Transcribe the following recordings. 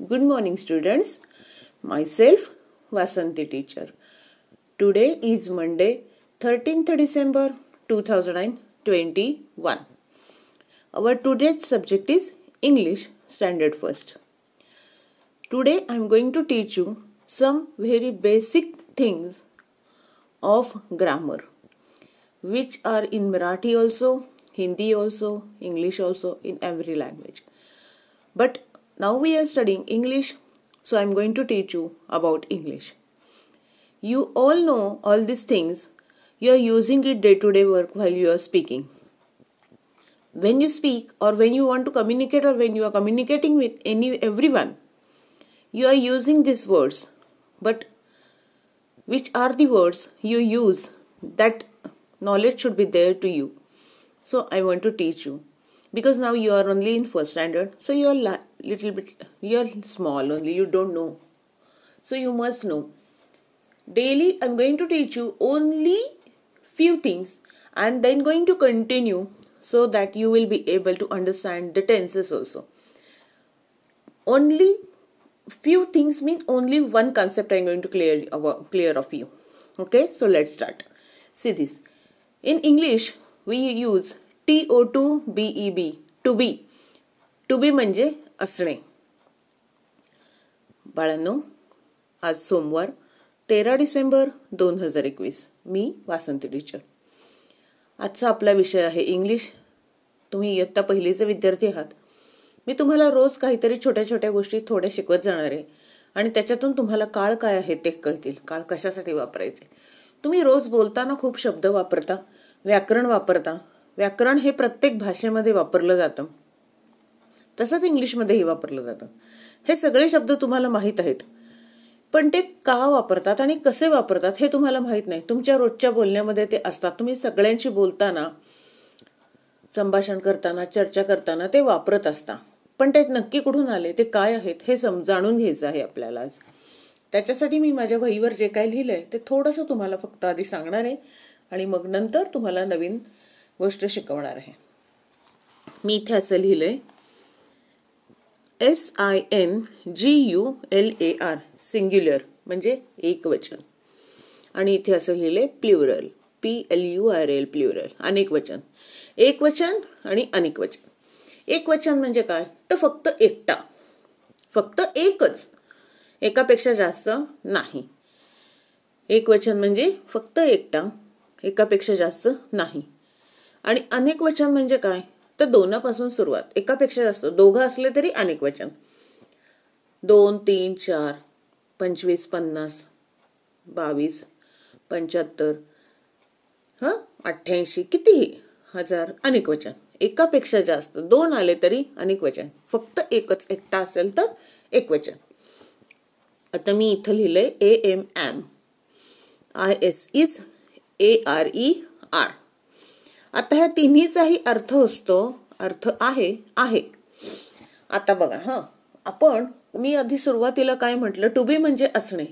Good morning students. Myself Vasanti teacher. Today is Monday 13th December 2021. Our today's subject is English standard first. Today I am going to teach you some very basic things of grammar which are in Marathi also, Hindi also, English also, in every language. But now we are studying English, so I'm going to teach you about English. You all know all these things. You are using it day to day work while you are speaking. When you speak or when you want to communicate or when you are communicating with any everyone, you are using these words. But which are the words you use that knowledge should be there to you so i want to teach you because now you are only in first standard so you are little bit you're small only you don't know so you must know daily i'm going to teach you only few things and then going to continue so that you will be able to understand the tenses also only few things mean only one concept i'm going to clear uh, clear of you okay so let's start see this in english we use to be to be to be manje असणे बाळांनो आज सोमवार तेरा डिसेंबर दोन हजार एकवीस मी वासंती teacher आजचा आपला विषय आहे इंग्लिश तुम्ही इयत्ता पहिलीचे विद्यार्थी आहात मी तुम्हाला रोज काहीतरी छोट्या छोट्या गोष्टी थोड्या शिकवत जाणार आहे आणि त्याच्यातून तुम्हाला काळ काय आहे ते कळतील काळ कशासाठी वापरायचे तुम्ही रोज बोलताना खूप शब्द वापरता व्याकरण वापरता व्याकरण हे प्रत्येक भाषेमध्ये वापरलं जातं तसंच इंग्लिशमध्येही वापरलं जातं हे सगळे शब्द तुम्हाला माहीत आहेत पण ते का वापरतात आणि कसे वापरतात हे तुम्हाला माहीत नाही तुमच्या रोजच्या बोलण्यामध्ये ते असतात तुम्ही सगळ्यांशी बोलताना संभाषण करताना चर्चा करताना ते वापरत असता पण ते नक्की कुठून आले ते काय आहेत हे सम जाणून घ्यायचं आहे आपल्याला आज त्याच्यासाठी मी माझ्या वहीवर जे काय लिहिलं आहे ते थोडंसं तुम्हाला फक्त आधी सांगणार आहे आणि मग नंतर तुम्हाला नवीन गोष्ट शिकवणार आहे मी इथे असं लिहिलं आहे S I N G U L A R singular म्हणजे एकवचन आणि इथे असं लिहिले plural P L U R L plural अनेक वचन एक वचन आणि अनेक वचन एक वचन म्हणजे काय तर फक्त एकटा फक्त एकच एकापेक्षा जास्त नाही एक वचन म्हणजे फक्त एकटा एकापेक्षा जास्त नाही आणि अनेक वचन म्हणजे काय तर दोनापासून सुरुवात एकापेक्षा जास्त दोघं असले तरी अनेक वचन दोन तीन चार पंचवीस पन्नास बावीस पंच्याहत्तर हां अठ्ठ्याऐंशी कितीही हजार अनेक वचन एकापेक्षा जास्त दोन आले तरी अनेक वचन फक्त एकच एकटा असेल तर एक वचन आता मी इथं लिहिलंय A M M I S is A R E R आता ह्या तिन्हीचाही अर्थ असतो अर्थ आहे आहे आता बघा हां आपण मी आधी सुरुवातीला काय म्हटलं टू बी म्हणजे असणे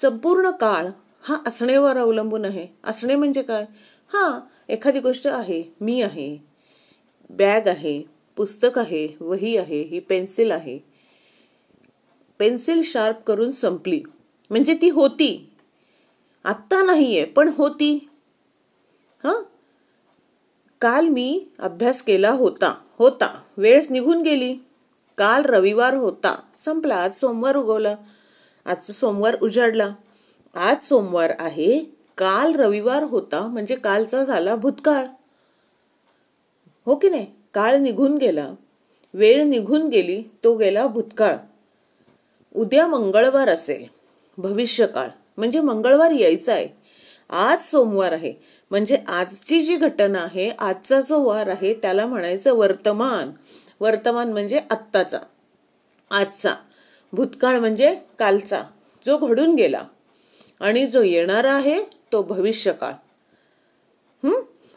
संपूर्ण काळ हा असणेवर अवलंबून आहे असणे म्हणजे काय हां एखादी गोष्ट आहे मी आहे बॅग आहे पुस्तक आहे वही आहे ही पेन्सिल आहे पेन्सिल शार्प करून संपली म्हणजे ती होती आत्ता नाही आहे पण होती हां काल मी अभ्यास केला होता होता वेळ निघून गेली काल रविवार होता संपला आज सोमवार उगवला आज सोमवार उजाडला आज सोमवार आहे काल रविवार होता म्हणजे कालचा झाला भूतकाळ हो की नाही काळ निघून गेला वेळ निघून गेली तो गेला भूतकाळ उद्या मंगळवार असेल भविष्यकाळ म्हणजे मंगळवार यायचा आहे आज सोमवार आहे म्हणजे आजची जी घटना आहे आजचा जो वार आहे त्याला म्हणायचं वर्तमान वर्तमान म्हणजे आत्ताचा आजचा भूतकाळ म्हणजे कालचा जो घडून गेला आणि जो येणारा आहे तो भविष्यकाळ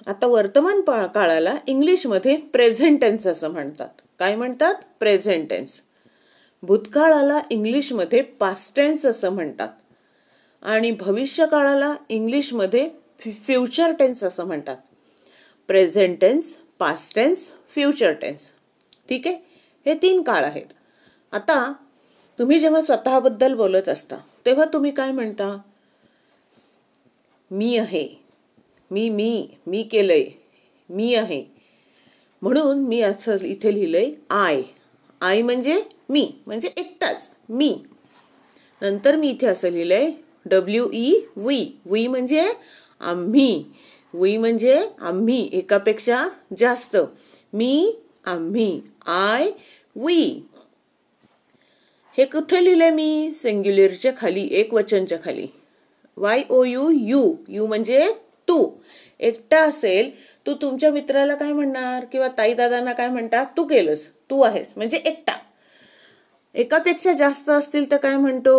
आता वर्तमान काळाला इंग्लिशमध्ये प्रेझेंटेन्स असं म्हणतात काय म्हणतात प्रेझेंटेन्स भूतकाळाला इंग्लिशमध्ये पास्टेन्स असं म्हणतात आणि भविष्यकाळाला इंग्लिशमध्ये फ्युचर टेन्स असं म्हणतात present tense past tense future tense ठीक आहे हे तीन काळ आहेत आता तुम्ही जेव्हा स्वतःबद्दल बोलत असता तेव्हा तुम्ही काय म्हणता मी आहे मी मी मी केलंय मी आहे म्हणून मी असं इथे लिहिलंय आय आय म्हणजे मी म्हणजे एकटाच मी नंतर मी इथे असं लिहिलंय डब्ल्यू ई वी वी म्हणजे आम्ही वी म्हणजे आम्ही एकापेक्षा जास्त मी आम्ही आय वी हे कुठे लिहिले मी सिंग्युलरच्या खाली एक वचनच्या खाली Y O U you you म्हणजे तू एकटा असेल तू तुमच्या मित्राला काय म्हणणार किंवा ताई दादांना काय म्हणतात तू केलंस तू आहेस म्हणजे एकटा एकापेक्षा जास्त असतील तर काय म्हणतो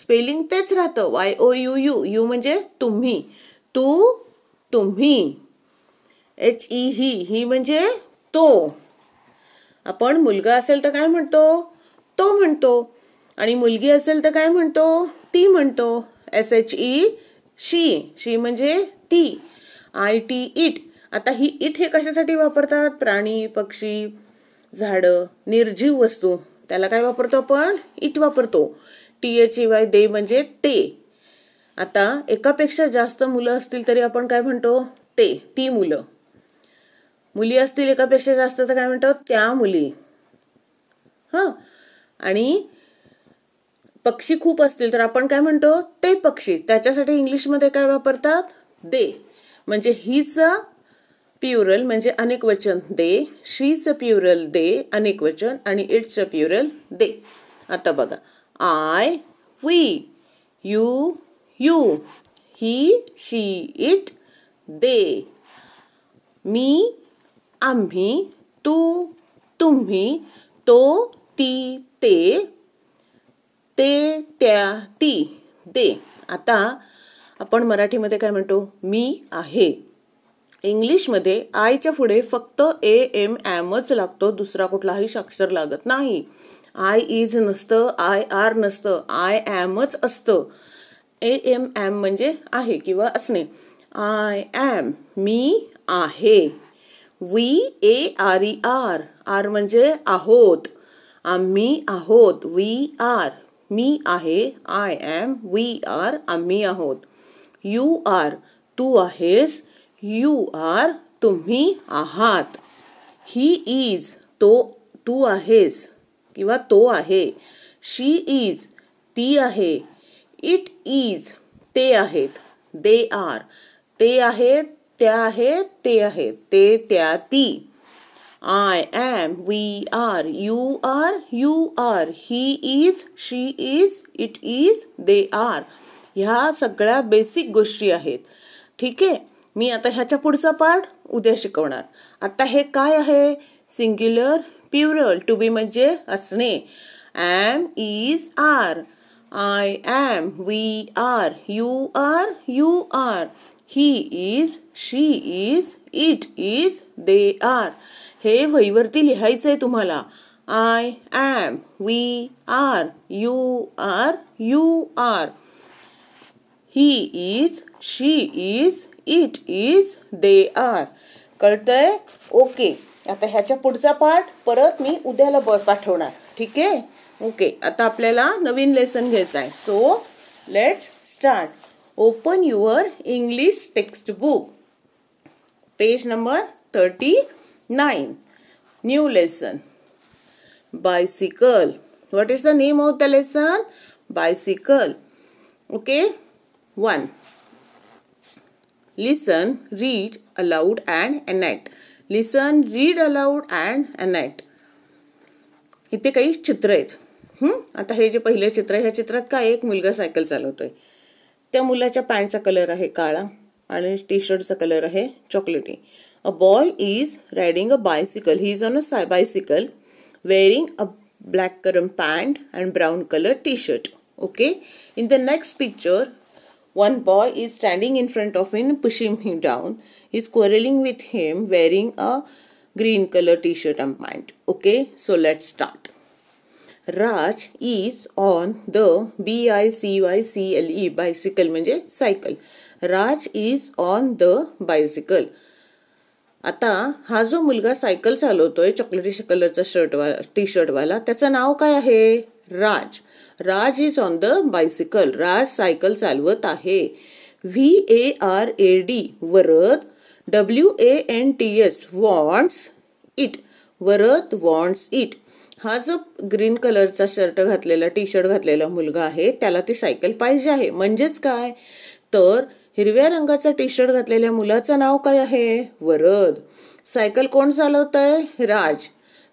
स्पेलिंग तेच राहतं Y O U you you म्हणजे तुम्ही तू तुम्ही एच ई ही ही म्हणजे तो आपण मुलगा असेल तर काय म्हणतो तो म्हणतो आणि मुलगी असेल तर काय म्हणतो ती म्हणतो S H E she she म्हणजे ती आय टी इट आता ही इट हे कशासाठी वापरतात प्राणी पक्षी झाडं निर्जीव वस्तू त्याला काय वापरतो आपण इट वापरतो T H E Y they म्हणजे ते आता एकापेक्षा जास्त मुलं असतील तरी आपण काय म्हणतो ते ती मुलं मुली असतील एकापेक्षा जास्त तर काय म्हणतो त्या मुली ह आणि पक्षी खूप असतील तर आपण काय म्हणतो ते पक्षी त्याच्यासाठी इंग्लिशमध्ये काय वापरतात दे म्हणजे हीच प्युरल म्हणजे अनेक वचन दे शीच प्युरल दे अनेक वचन आणि इट्स प्युरल दे आता बघा I we you you he she it they मी आम्ही तू तुम्ही तो ती ते ते त्या ती दे आता आपण मराठीमध्ये काय म्हणतो मी आहे इंग्लिशमध्ये आयच्या पुढे फक्त ए एम एमच लागतो दुसरा कुठलाही साक्षर लागत नाही आय इज नसतं आय आर नसतं आय ॲमच असतं ए एम एम म्हणजे आहे किंवा असणे आय ॲम मी आहे we A R E are are म्हणजे आहोत आम्ही आहोत वी आर मी आहे आय ॲम वी आर आम्ही आहोत यू आर तू आहेस यू आर तुम्ही आहात ही इज तो तू आहेस किंवा तो आहे शी इज ती आहे इट इज ते आहेत दे आर ते आहेत त्या आहेत ते आहेत ते त्या ती I am, we are you are you are he is she is it is they are ह्या सगळ्या बेसिक गोष्टी आहेत ठीक आहे मी आता ह्याच्या पुढचा पार्ट उद्या शिकवणार आता हे काय आहे सिंग्युलर प्युरल टू बी म्हणजे असणे am is are I am, we are, you are, you are, he is, she is, it is, they are. हे वहीवरती लिहायचं आहे तुम्हाला I am we are you are you are he is she is it is they are कळतंय okay आता ह्याच्या पुढचा part परत मी उद्याला बर पाठवणार ठीक आहे ओके आता आपल्याला नवीन लेसन घ्यायचा आहे so let's start open your English text book page number thirty nine new lesson bicycle what is the name of the lesson bicycle okay one listen read aloud and unite listen read aloud and unite इथे काही चित्र आहेत आता हे जे पहिलं चित्र आहे ह्या चित्रात काय एक मुलगा सायकल चालवतोय त्या मुलाच्या पॅन्टचा कलर आहे काळा आणि टी शर्टचा कलर आहे चॉकलेटी a boy is riding a bicycle he is on a साय बायसिकल वेअरिंग अ ब्लॅक करम pant and brown colour T shirt okay in the next picture one boy is standing in front of in pushing him down is quarreling with him wearing a green colour T shirt and pant okay so let start Raj is on the B I C Y C L E bicycle म्हणजे cycle Raj is on the bicycle आता हा जो मुलगा cycle चालवतोय चॉकलेटी कलरचा शर्टवा T शर्टवाला त्याचं नाव काय आहे Raj Raj is on the bicycle Raj cycle चालवत आहे V A R A D Varad W A N T S wants it Varad wants it हा जो ग्रीन कलरचा शर्ट घातलेला टी शर्ट घातलेला मुलगा आहे त्याला ती सायकल पाहिजे आहे म्हणजेच काय तर हिरव्या रंगाचा टी शर्ट घातलेल्या मुलाचं नाव काय आहे वरद सायकल कोण चालवत आहे Raj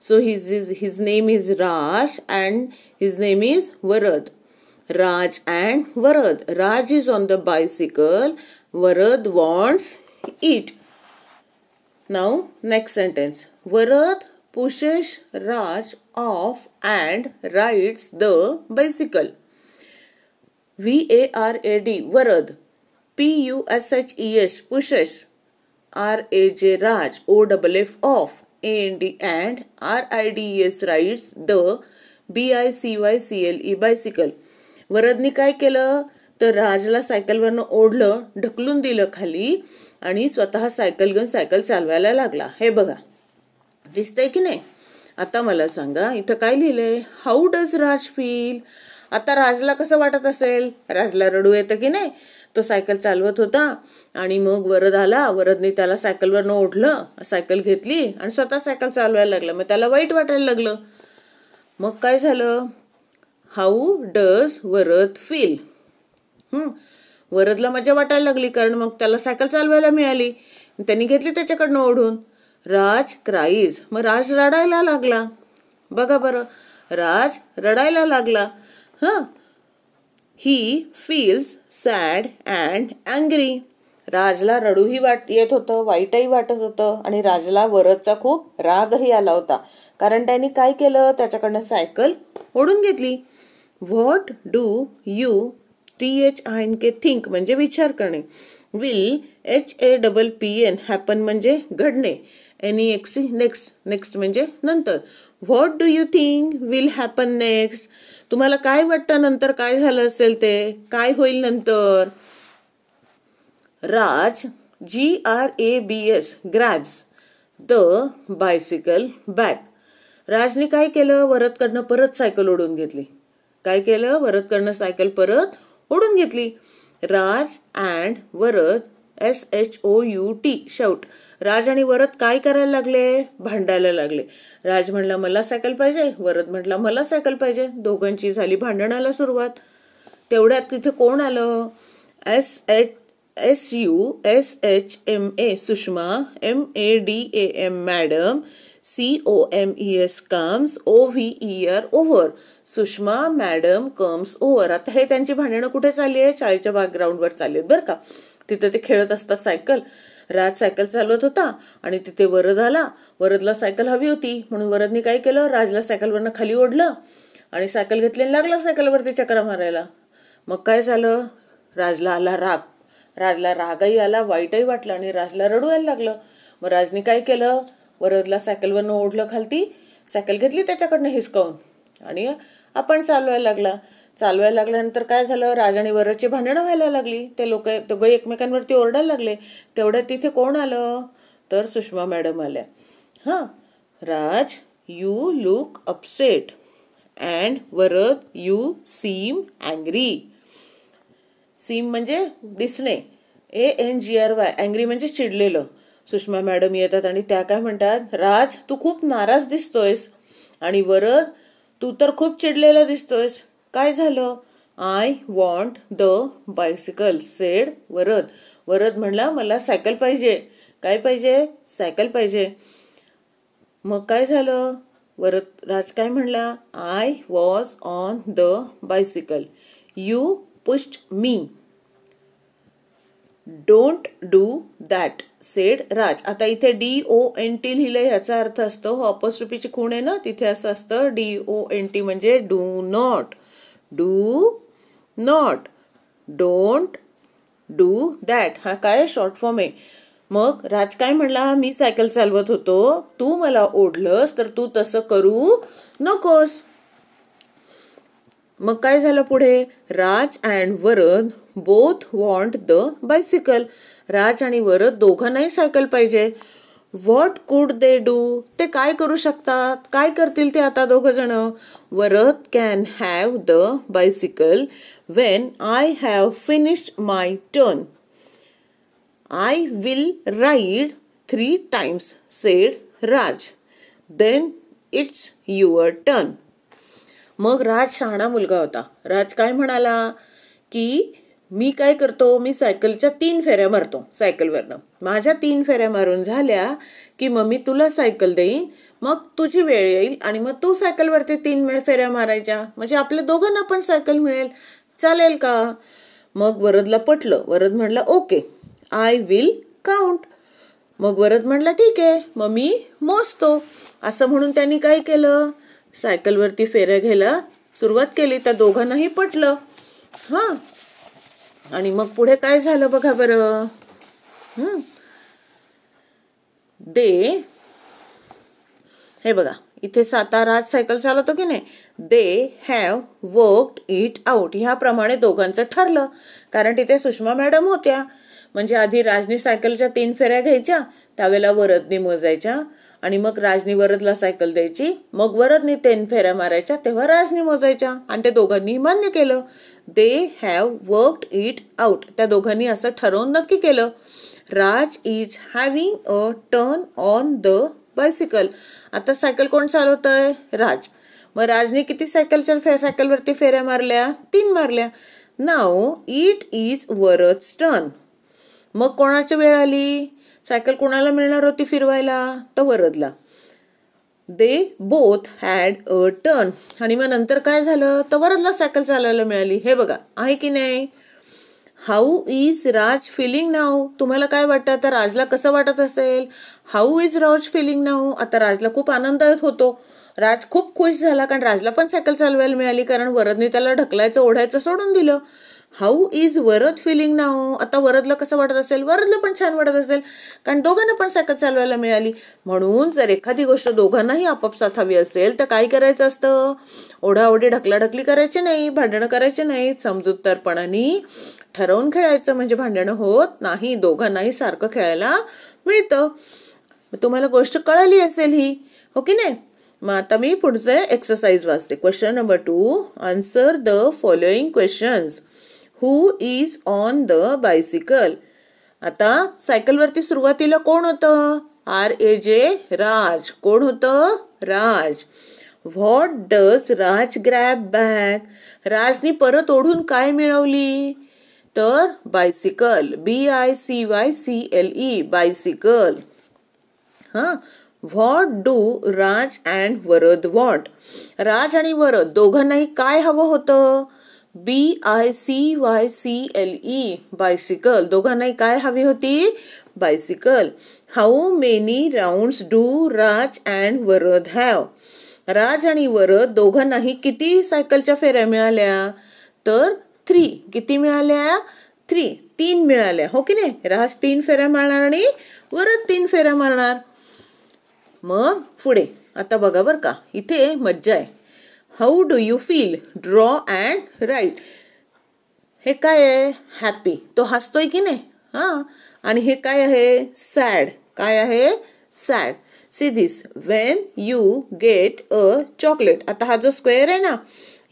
so his is his name is Raj and his name is Varad Raj and Varad Raj is on the bicycle Varad wants it now next sentence Varad pushes Raj off and rides the bicycle V A R A D Varad P U S H E S pushes R A J Raj F off A N D and R I D S rides the B I C Y C L E bicycle वरदनी काय केलं तर राजला सायकलवरनं ओढलं ढकलून दिलं खाली आणि स्वतः सायकल घेऊन सायकल चालवायला लागला हे बघा दिसतंय की नाही आता मला सांगा इथं काय लिहिलंय हाऊ डज राज फील आता राजला कसं वाटत असेल राजला रडू येतं की नाही तो सायकल चालवत होता आणि मग वरद आला वरदने त्याला सायकलवरनं ओढलं सायकल घेतली आणि स्वतः सायकल चालवायला लागलं मग त्याला वाईट वाटायला लागलं मग काय झालं हाऊ डज वरद फील वरदला मजा वाटायला लागली कारण मग त्याला सायकल चालवायला मिळाली त्यांनी घेतली त्याच्याकडनं ओढून राज क्राईज मग राज रडायला लागला बघा बर राज रडायला लागला ह he feels sad and angry राजला रडूही वाट येत होतं वाईटही वाटत होतं आणि राजला वरदचा खूप रागही आला होता कारण त्याने काय केलं त्याच्याकडनं सायकल ओढून घेतली what do you T H I N K think म्हणजे विचार करणे will H A double P N happen म्हणजे घडणे ई एक्स नेक्स्ट नेक्स्ट म्हणजे नंतर what do you think will happen next तुम्हाला काय वाटतं नंतर काय झालं असेल ते काय होईल नंतर Raj G R A B S grabs the bicycle back राजने काय केलं वरतकडनं परत सायकल ओढून घेतली काय केलं वरतकडनं सायकल परत ओढून घेतली Raj and Varad S H O U T शेवट राज आणि वरद काय करायला लागले भांडायला लागले राज म्हणला मला सायकल पाहिजे वरद म्हटला मला सायकल पाहिजे दोघांची झाली भांडणाला सुरुवात तेवढ्यात तिथे कोण आलं S H S U S H M A Sushma M A D A M madam C O M E S comes O V R over Sushma madam comes over आता हे त्यांची भांडणं कुठे चालली आहे शाळेच्या बॅकग्राऊंडवर चालली आहेत बरं का तिथे ते खेळत असतात सायकल राज सायकल चालवत होता आणि तिथे वरद आला वरदला सायकल हवी होती म्हणून वरदने काय केलं राजला सायकलवरनं खाली ओढलं आणि सायकल घेतले लागलं लागला सायकलवरती चक्र मारायला मग काय झालं राजला आला राग राजला रागही आला वाईटही वाटलं आणि राजला रडू यायला लागलं मग राजने काय केलं वरदला सायकलवरनं ओढलं खालती सायकल घेतली त्याच्याकडनं हिसकावून आणि आपण चालवायला लागला चालवायला लागल्यानंतर काय झालं राज आणि वरची भांडणं व्हायला लागली ते लोक दोघं एकमेकांवरती ओरडायला लागले तेवढ्यात तिथे कोण आलं तर सुषमा मॅडम आल्या हां Raj you look upset and Varad you seem angry seem म्हणजे दिसणे A N G R Y angry म्हणजे चिडलेलं सुषमा मॅडम येतात आणि त्या काय म्हणतात राज तू खूप नाराज दिसतोयस आणि वरद तू तर खूप चिडलेला दिसतोयस काय झालं I want the bicycle said Varad Varad म्हणला मला सायकल पाहिजे काय पाहिजे सायकल पाहिजे मग काय झालं वरद राज काय म्हणला I was on the bicycle you pushed me don't do that said Raj आता इथे डी ओ एन टी लिहिलं याचा अर्थ असतो हो अपस्टुपीची खूण आहे ना तिथे असं असतं डी ओ एन टी म्हणजे do not do not don't do that हा काय शॉर्ट फॉर्म आहे मग राज काय म्हणला मी सायकल चालवत होतो तू मला ओढलंस तर तू तसं करू नकोस मग काय झालं पुढे Raj and Varad both want the bicycle Raj आणि वरद दोघांनाही सायकल पाहिजे व्हॉट कुड दे डू ते काय करू शकतात काय करतील ते आता दोघं जण Varad can have the bicycle when I have finished my turn I will ride three times said Raj then it's your turn मग राज शहाणा मुलगा होता राज काय म्हणाला की मी काय करतो मी सायकलच्या तीन फेऱ्या मारतो सायकलवरनं माझ्या तीन फेऱ्या मारून झाल्या की मग मी तुला सायकल देईन मग तुझी वेळ येईल आणि मग तू सायकलवरती तीन फेऱ्या मारायच्या म्हणजे आपल्या दोघांना पण सायकल मिळेल चालेल का मग वरदला पटलं वरद म्हटला ओके आय विल काउंट मग वरद म्हटला ठीक आहे मग मी मोजतो असं म्हणून त्यांनी काय केलं सायकलवरती फेऱ्या घ्यायला सुरुवात केली त्या दोघांनाही पटलं हां आणि मग पुढे काय झालं बघा बरं दे हे बघा इथे सातारा सायकल चालवतो की नाही they have work it out ह्याप्रमाणे दोघांचं ठरलं कारण तिथे सुषमा मॅडम होत्या म्हणजे आधी राजनी सायकलच्या तीन फेऱ्या घ्यायच्या त्यावेळेला वरदनी मोजायच्या आणि मग राजनी वरदला सायकल द्यायची मग वरदनी तेन फेऱ्या मारायच्या तेव्हा राजनी मोजायच्या आणि त्या दोघांनी मान्य केलं they have worked it out त्या दोघांनी असं ठरवून नक्की केलं Raj is having a turn on the bicycle आता सायकल कोण चालवत आहे राज मग राजने किती सायकलच्या फे सायकलवरती फेऱ्या मारल्या तीन मारल्या now it is Varad's turn मग कोणाची वेळ आली सायकल कोणाला मिळणार होती फिरवायला तर वरदला they both had a turn आणि मग नंतर काय झालं तर वरदला सायकल चालायला मिळाली हे बघा आहे की नाही how is Raj feeling now तुम्हाला काय वाटतं आता राजला कसं वाटत असेल how is Raj feeling now आता राजला खूप आनंद होतो राज खूप खुश झाला कारण राजला पण सायकल चालवायला मिळाली कारण वरदने त्याला ढकलायचं ओढायचं सोडून दिलं how is Varad feeling now आता वरदला कसं वाटत असेल वरदला पण छान वाटत असेल कारण दोघांना पण सायकल चालवायला मिळाली म्हणून जर एखादी गोष्ट दोघांनाही आपापसात हवी असेल तर काय करायचं असतं ओढाओढी ढकलाढकली करायची नाही भांडणं करायची नाही समजूतदारपणाने ठरवून खेळायचं म्हणजे भांडणं होत नाही दोघांनाही सारखं खेळायला मिळतं तुम्हाला गोष्ट कळाली असेल ही हो की नाही मग आता मी पुढचं एक्सरसाइज वाचते question number two answer the following questions who is on the bicycle आता सायकलवरती सुरुवातीला कोण होतं आर ए जे राज कोण होतं Raj what does Raj grab bag राजनी परत ओढून काय मिळवली तर bicycle B I C Y C L E bicycle हां what do Raj and Varad what Raj आणि वरद दोघांनाही काय हवं होतं B I C Y C L E bicycle दोघांनाही काय हवी होती bicycle how many rounds do Raj and Varad have Raj आणि वरद दोघांनाही किती सायकलच्या फेऱ्या मिळाल्या तर थ्री किती मिळाल्या थ्री तीन मिळाल्या हो की नाही राज तीन फेऱ्या मारणार आणि वरद तीन फेऱ्या मारणार मग पुढे आता बघा बरं का इथे मज्जा आहे how do you feel draw and write हे काय आहे हॅपी तो हसतोय की नाही हां आणि हे काय आहे सॅड काय आहे sad see this when you get a chocolate आता हा जो स्क्वेअर आहे ना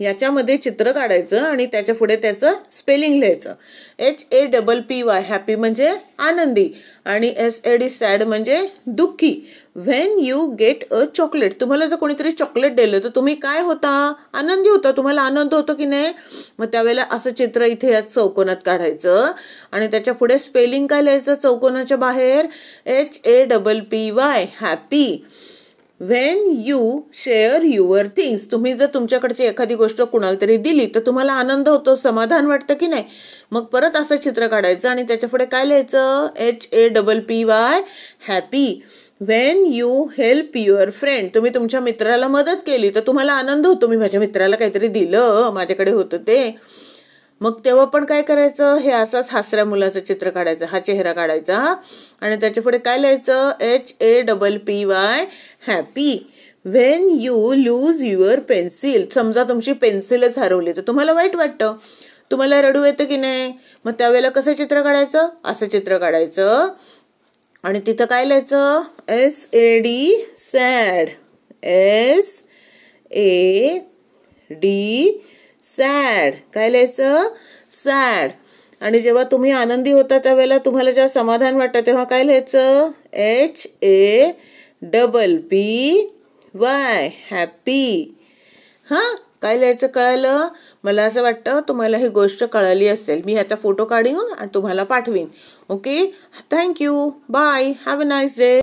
ह्याच्यामध्ये चित्र काढायचं आणि त्याच्या पुढे त्याचं स्पेलिंग लिहायचं H A double P Y happy म्हणजे आनंदी आणि एस ए डी सॅड म्हणजे दुःखी when you get a chocolate तुम्हाला जर कोणीतरी चॉकलेट दिलं तर तुम्ही काय होता आनंदी होता तुम्हाला आनंद होतो की नाही मग त्यावेळेला असं चित्र इथे या चौकोनात काढायचं आणि त्याच्या पुढे स्पेलिंग काय लिहायचं चौकोनाच्या बाहेर H A double P Y happy when you share your things तुम्ही जर तुमच्याकडची एखादी गोष्ट कुणाला तरी दिली तर तुम्हाला आनंद होतो समाधान वाटतं की नाही मग परत असं चित्र काढायचं आणि त्याच्यापुढे काय लिहायचं H A double P Y happy when you help your friend तुम्ही तुमच्या मित्राला मदत केली तर तुम्हाला आनंद होतो मी माझ्या मित्राला काहीतरी दिलं माझ्याकडे होतं ते मग तेव्हा पण काय करायचं हे असाच हासऱ्या मुलाचं चित्र काढायचं हा चेहरा काढायचा आणि त्याच्या पुढे काय लिहायचं H A double P Y happy when you lose your pencil समजा तुमची पेन्सिलच हरवली तर तुम्हाला वाईट वाटतं तुम्हाला रडू येतं की नाही मग त्यावेळेला कसं चित्र काढायचं असं चित्र काढायचं आणि तिथं काय लिहायचं S A D sad S A D sad काय लिहायचं सॅड आणि जेव्हा तुम्ही आनंदी होता त्यावेळेला तुम्हाला जेव्हा समाधान वाटतं तेव्हा काय लिहायचं H A double B Y happy हां काय लिहायचं कळालं मला असं वाटतं तुम्हाला ही गोष्ट कळाली असेल मी ह्याचा फोटो काढून आणि तुम्हाला पाठवीन okay thank you bye have a nice day